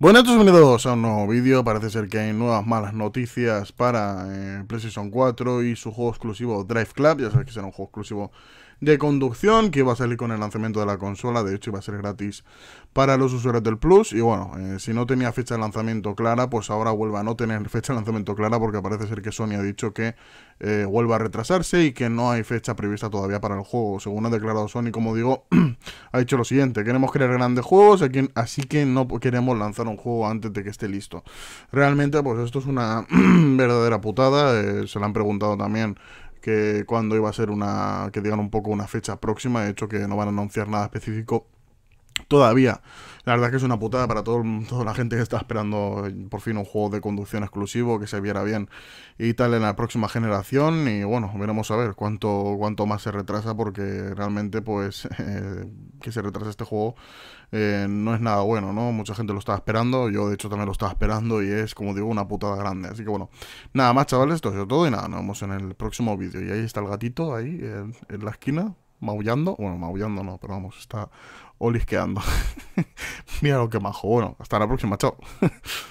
Bueno, todos bienvenidos a un nuevo vídeo. Parece ser que hay nuevas malas noticias para eh, PlayStation 4 y su juego exclusivo Drive Club. Ya sabéis que será un juego exclusivo de conducción que iba a salir con el lanzamiento de la consola. De hecho, iba a ser gratis para los usuarios del Plus. Y bueno, eh, si no tenía fecha de lanzamiento clara, pues ahora vuelve a no tener fecha de lanzamiento clara porque parece ser que Sony ha dicho que eh, vuelva a retrasarse y que no hay fecha prevista todavía para el juego. Según ha declarado Sony, como digo, ha dicho lo siguiente. Queremos crear grandes juegos, así que no queremos lanzar un juego antes de que esté listo. Realmente, pues esto es una verdadera putada. Eh, se lo han preguntado también que cuando iba a ser una, que digan un poco una fecha próxima, de hecho que no van a anunciar nada específico todavía. La verdad que es una putada para todo, toda la gente que está esperando eh, por fin un juego de conducción exclusivo que se viera bien y tal en la próxima generación. Y bueno, veremos a ver cuánto, cuánto más se retrasa porque realmente pues eh, que se retrase este juego eh, no es nada bueno, ¿no? Mucha gente lo estaba esperando, yo de hecho también lo estaba esperando y es, como digo, una putada grande. Así que bueno, nada más chavales, esto es todo y nada, nos vemos en el próximo vídeo. Y ahí está el gatito, ahí en, en la esquina, maullando, bueno, maullando no, pero vamos, está olisqueando. Mira lo que majo, bueno, hasta la próxima, chao.